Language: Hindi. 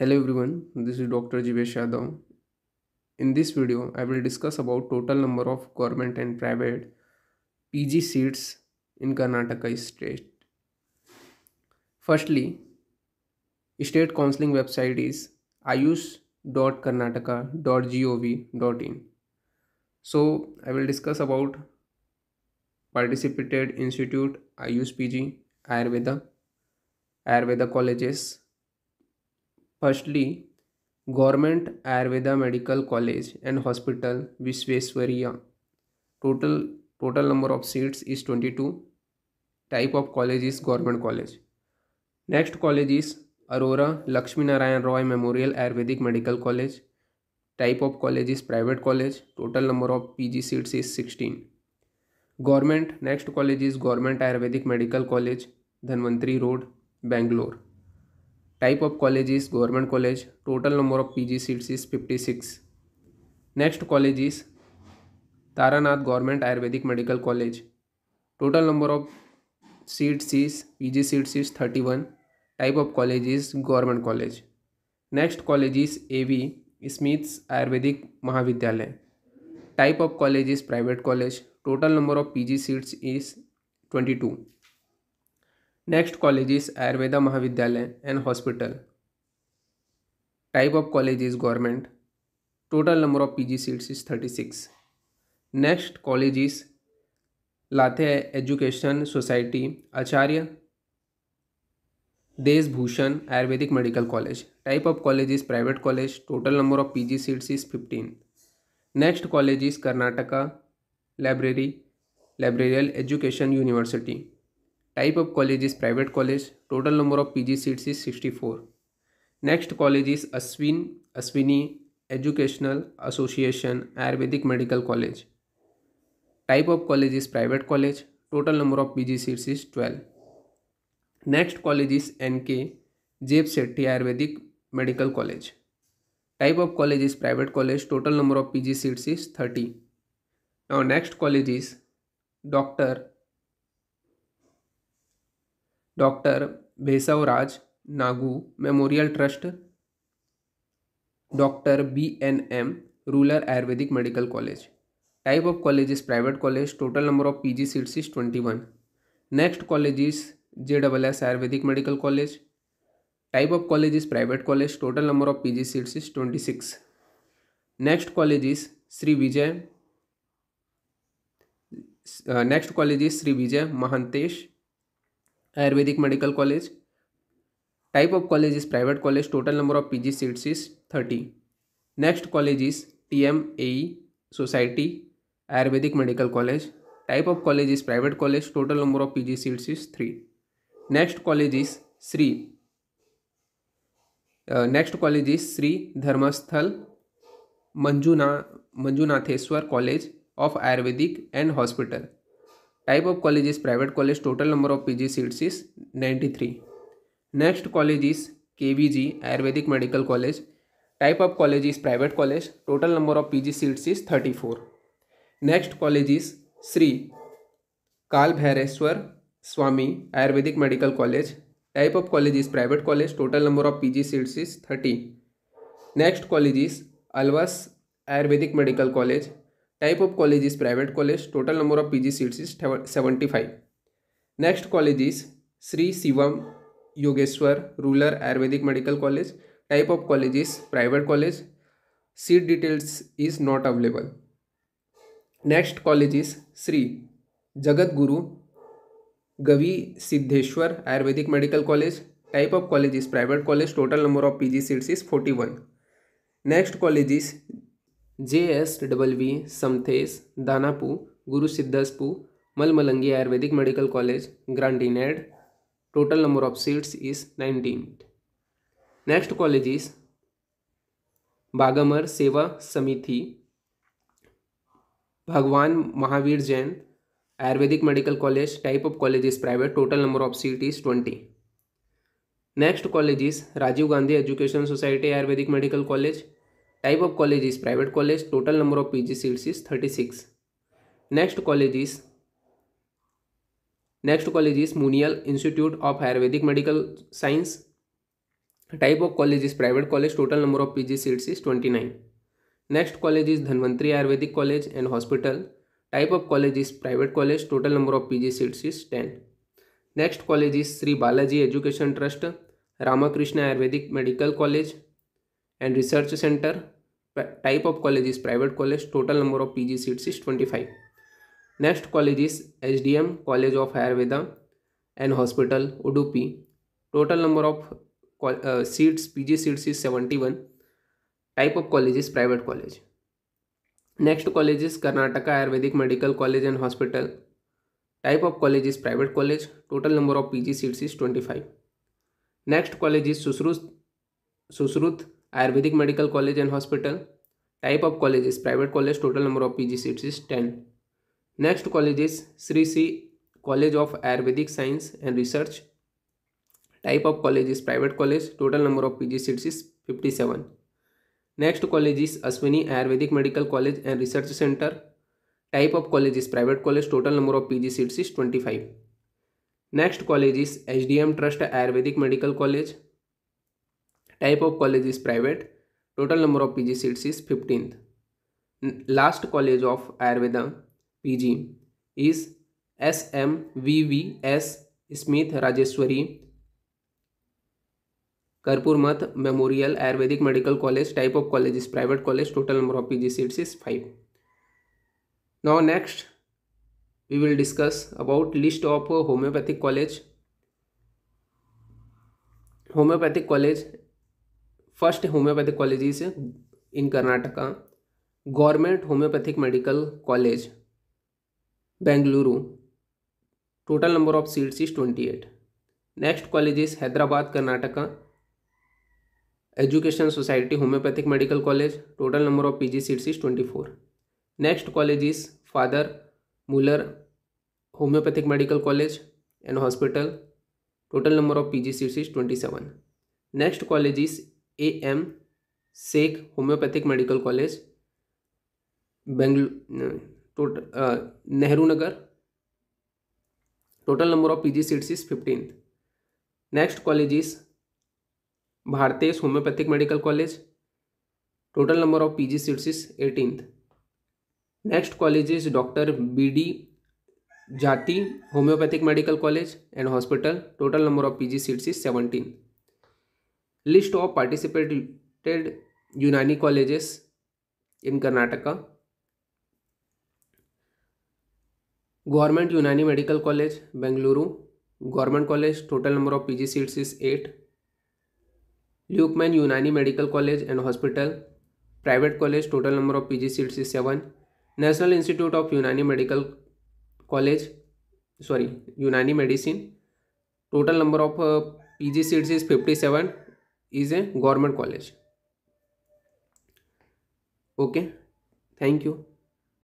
Hello everyone, this is Dr. Jivesh Yadav. In this video, I will discuss about total number of government and private PG seats in Karnataka state. Firstly, state counseling website is ayush.karnataka.gov.in. So, I will discuss about participated institute ayush PG, Ayurveda, Ayurveda colleges firstly government Ayurveda medical college and hospital Visvesvaraya total total number of seats is twenty two type of college is government college next college is Arora Lakshmi Narayan Roy memorial Ayurvedic medical college type of college is private college total number of P G seats is sixteen government next college is government Ayurvedic medical college Dhanvantari road Bangalore type of college is government college total number of P G seats is fifty six next college is Taranath government Ayurvedic medical college total number of seats is P G seats is thirty one type of college is government college next college is A V Smiths Ayurvedic Mahavidyalaya type of college is private college total number of P G seats is twenty two next college is Ayurveda Mahavidyalaya and hospital type of college is government total number of P G seats is thirty six next college is Latthe education society Acharya Deshbhushan Ayurvedic medical college type of college is private college total number of P G seats is fifteen next college is Karnataka library लाइब्रेरियल education university type of college is private college total number of P G seats is sixty four next college is Ashwin Ashwini educational association Ayurvedic medical college type of college is private college total number of P G seats is twelve next college is N K Jabshetty Ayurvedic medical college type of college is private college total number of P G seats is thirty और next college is doctor doctor Basavaraj Nagur memorial trust doctor B N M rural Ayurvedic medical college type of colleges private college total number of P G seats is twenty one next colleges J double S Ayurvedic medical college type of colleges private college total number of P G seats is twenty six next colleges Shri Vijay next college is Shri Vijay Mahantesh Ayurvedic medical college type of college is private college total number of P G seats is thirty next college is T M A society Ayurvedic medical college type of college is private college total number of P G seats is three next college is Shri next college is Shri Dharmasthala मंजुना Manjunatheshwara college of Ayurvedic and hospital type of college is private college total number of pg seats is 93 next college is kvg ayurvedic medical college type of college is private college total number of pg seats is 34 next college is sri Kalabhairaveshwara Swamy Ayurvedic medical college type of college is private college total number of PG seats is thirty next college is Alvas Ayurvedic medical college type of college is private college total number of P G seats is seventy five next college is Shri शिवम योगेश्वर rural Ayurvedic medical college type of college is private college seat details is not available next college is Shri जगत गुरु Gavi Siddheshwara Ayurvedic medical college type of college is private college total number of P G seats is forty one next college is J S double V Samsthes Danappa Guru Siddhappa Malamalangi Ayurvedic medical college grant in aid total number of seats is nineteen next college is Bagmar Seva Samiti Bhagwan Mahavir Jain Ayurvedic medical college type of college is private total number of seat is twenty next college is Rajiv Gandhi education society Ayurvedic medical college type of college is private college total number of P G seats is thirty six next college is next college is Muniyal institute of Ayurvedic medical science type of college is private college total number of P G seats is twenty nine next college is Dhanvantari Ayurvedic college and hospital type of college is private college total number of P G seats is ten next college is Shri Balaji education trust Ramakrishna Ayurvedic medical college and research centre type of college private college total number of P G seats is twenty five next college H D M college of Ayurveda and hospital Udupi total number of seats P G seats is seventy one type of college private college next college is Karnataka Ayurvedic medical college and hospital type of college private college total number of P G seats is twenty five next college Sushruta Sushruta Ayurvedic medical college and hospital type of colleges private college total number of PG seats is ten next colleges Shri Shri college of Ayurvedic science and research type of college is private college total number of PG seats is fifty seven next college is Ashwini Ayurvedic medical college and research centre type of college is private college total number of PG seats is twenty five next college is H D M trust Ayurvedic medical college type of college is private total number of PG seats is fifteenth last college of Ayurveda PG is S M V V S स्मिथ Rajeshwari Karpurmath memorial Ayurvedic medical college type of college is private college total number of PG seats is five now next we will discuss about list of homeopathic college homeopathic college first homeopathic colleges in Karnataka government homeopathic medical college Bengaluru total number of seats is twenty eight next colleges Hyderabad Karnataka education society homeopathic medical college total number of PG seats is twenty four next colleges Father Muller homeopathic medical college and hospital total number of PG seats is twenty seven next college is A M Shaikh homeopathic medical college Bengaluru Nehru Nagar total number of PG seats is fifteen next college is Bharatiya homeopathic medical college total number of PG seats is eighteen next college is doctor B D Jatti homeopathic medical college and hospital total number of PG seats is seventeen list of participated Unani colleges in Karnataka government Unani medical college Bengaluru government college total number of PG seats is eight Luqman Unani medical college and hospital private college total number of PG seats is seven national institute of Unani medical college sorry Unani medicine total number of PG seats is fifty seven is a government college okay thank you